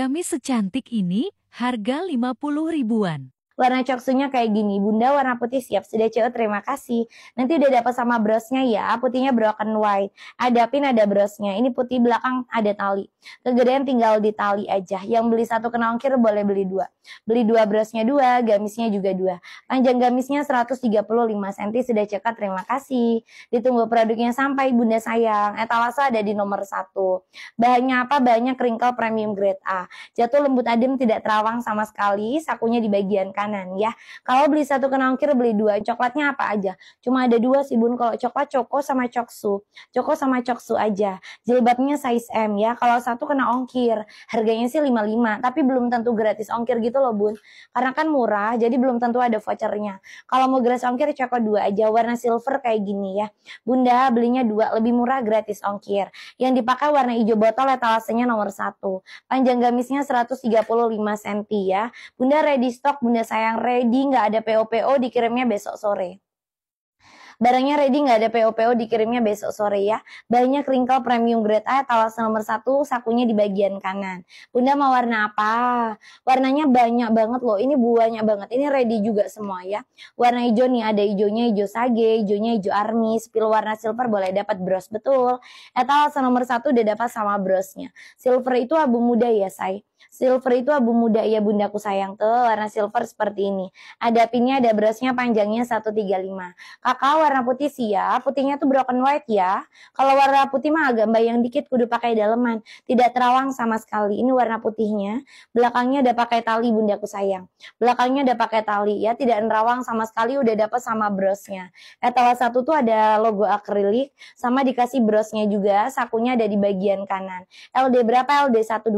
Gamis secantik ini, harga 50 ribuan. Warna coksunya kayak gini. Bunda warna putih siap. Sudah CO terima kasih. Nanti udah dapat sama brosnya ya. Putihnya broken white. Ada pin ada brosnya. Ini putih belakang ada tali. Kegedean tinggal di tali aja. Yang beli satu kena ongkir boleh beli dua. Beli dua brosnya dua, gamisnya juga dua. Panjang gamisnya 135 cm. Sudah cekat terima kasih. Ditunggu produknya sampai bunda sayang. Etalase ada di nomor satu. Bahannya apa? Bahannya kringkel premium grade A. Jatuh lembut adem tidak terawang sama sekali. Sakunya di bagian kanan makanan ya. Kalau beli satu kena ongkir beli dua, coklatnya apa aja? Cuma ada dua sih bun, kalau coklat coko sama coksu. Coko sama coksu aja. Jilbabnya size M ya, kalau satu kena ongkir. Harganya sih 55, tapi belum tentu gratis ongkir gitu loh bun. Karena kan murah, jadi belum tentu ada vouchernya. Kalau mau gratis ongkir coko dua aja, warna silver kayak gini ya. Bunda belinya dua, lebih murah gratis ongkir. Yang dipakai warna hijau botol etalasenya nomor satu. Panjang gamisnya 135 cm ya. Bunda ready stock, bunda saya yang ready, nggak ada PO-PO dikirimnya besok sore. Barangnya ready nggak ada popo po dikirimnya besok sore ya. Banyak ringkel premium grade A talas nomor satu sakunya di bagian kanan. Bunda mau warna apa? Warnanya banyak banget loh. Ini buahnya banget. Ini ready juga semua ya. Warna hijau nih ada hijaunya hijau sage, hijaunya hijau army, spil warna silver boleh dapat bros betul. Etalase eh, nomor satu udah dapat sama brosnya. Silver itu abu muda ya say. Silver itu abu muda ya bundaku sayang tuh warna silver seperti ini. Ada pinnya ada brosnya panjangnya 135. Kakak warna putih sih ya, putihnya tuh broken white ya. Kalau warna putih mah agak bayang dikit kudu pakai daleman, tidak terawang sama sekali. Ini warna putihnya, belakangnya udah pakai tali bundaku sayang. Belakangnya udah pakai tali ya, tidak terawang sama sekali udah dapat sama brosnya. Etalase eh, satu tuh ada logo akrilik, sama dikasih brosnya juga, sakunya ada di bagian kanan. LD berapa? LD 120.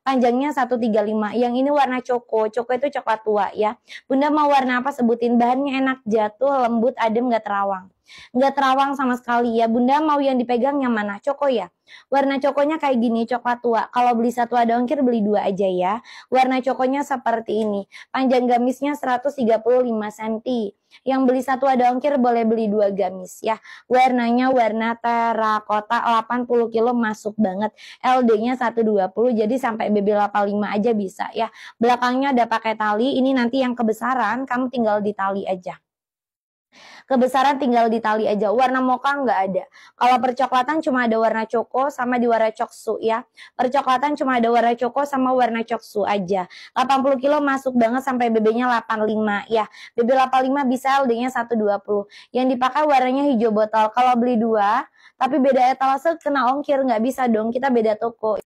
Panjangnya 135. Yang ini warna coko, coko itu coklat tua ya. Bunda mau warna apa sebutin bahannya enak jatuh, lembut, adem, gak terawang. Nggak terawang sama sekali ya. Bunda mau yang dipegang yang mana? Coko ya? Warna cokonya kayak gini, coklat tua. Kalau beli satu ada ongkir, beli dua aja ya. Warna cokonya seperti ini. Panjang gamisnya 135 cm. Yang beli satu ada ongkir boleh beli dua gamis ya. Warnanya warna terakota 80 kilo masuk banget. LD-nya 120 jadi sampai BB 85 aja bisa ya. Belakangnya ada pakai tali, ini nanti yang kebesaran kamu tinggal di tali aja. Kebesaran tinggal di tali aja. Warna moka nggak ada. Kalau percoklatan cuma ada warna coko sama di warna coksu ya. Percoklatan cuma ada warna coko sama warna coksu aja. 80 kilo masuk banget sampai bebeknya 85 ya. BB 85 bisa ld 120. Yang dipakai warnanya hijau botol. Kalau beli dua, tapi beda etalase kena ongkir nggak bisa dong. Kita beda toko.